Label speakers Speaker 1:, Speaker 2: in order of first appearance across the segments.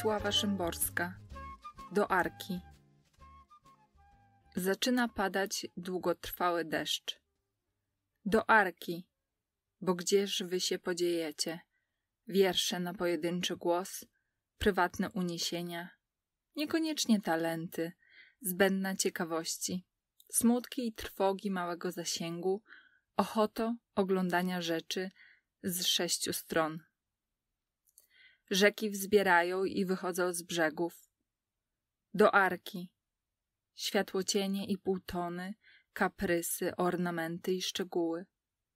Speaker 1: Sława Szymborska do Arki. Zaczyna padać długotrwały deszcz. Do Arki, bo gdzież wy się podziejecie? Wiersze na pojedynczy głos, prywatne uniesienia, niekoniecznie talenty, zbędna ciekawości, smutki i trwogi małego zasięgu, ochoto oglądania rzeczy z sześciu stron Rzeki wzbierają i wychodzą z brzegów. Do arki. Światło cienie i półtony, kaprysy, ornamenty i szczegóły.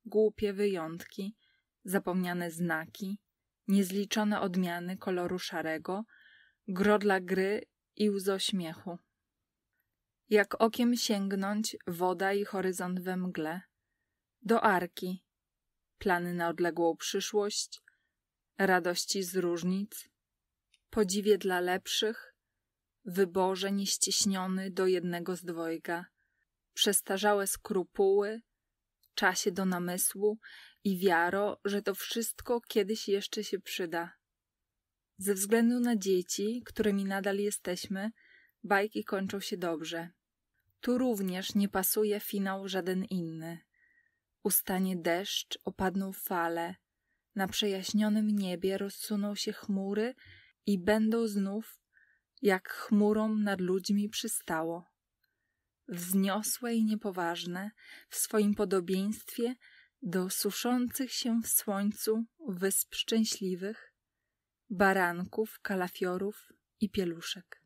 Speaker 1: Głupie wyjątki, zapomniane znaki, niezliczone odmiany koloru szarego, gro dla gry i łzo śmiechu. Jak okiem sięgnąć, woda i horyzont we mgle. Do arki. Plany na odległą przyszłość, radości z różnic, podziwie dla lepszych, wyborze nieściśniony do jednego z dwojga, przestarzałe skrupuły, czasie do namysłu i wiaro, że to wszystko kiedyś jeszcze się przyda. Ze względu na dzieci, którymi nadal jesteśmy, bajki kończą się dobrze. Tu również nie pasuje finał żaden inny. Ustanie deszcz, opadną fale, na przejaśnionym niebie rozsuną się chmury i będą znów, jak chmurą nad ludźmi przystało. Wzniosłe i niepoważne, w swoim podobieństwie do suszących się w słońcu wysp szczęśliwych, baranków, kalafiorów i pieluszek.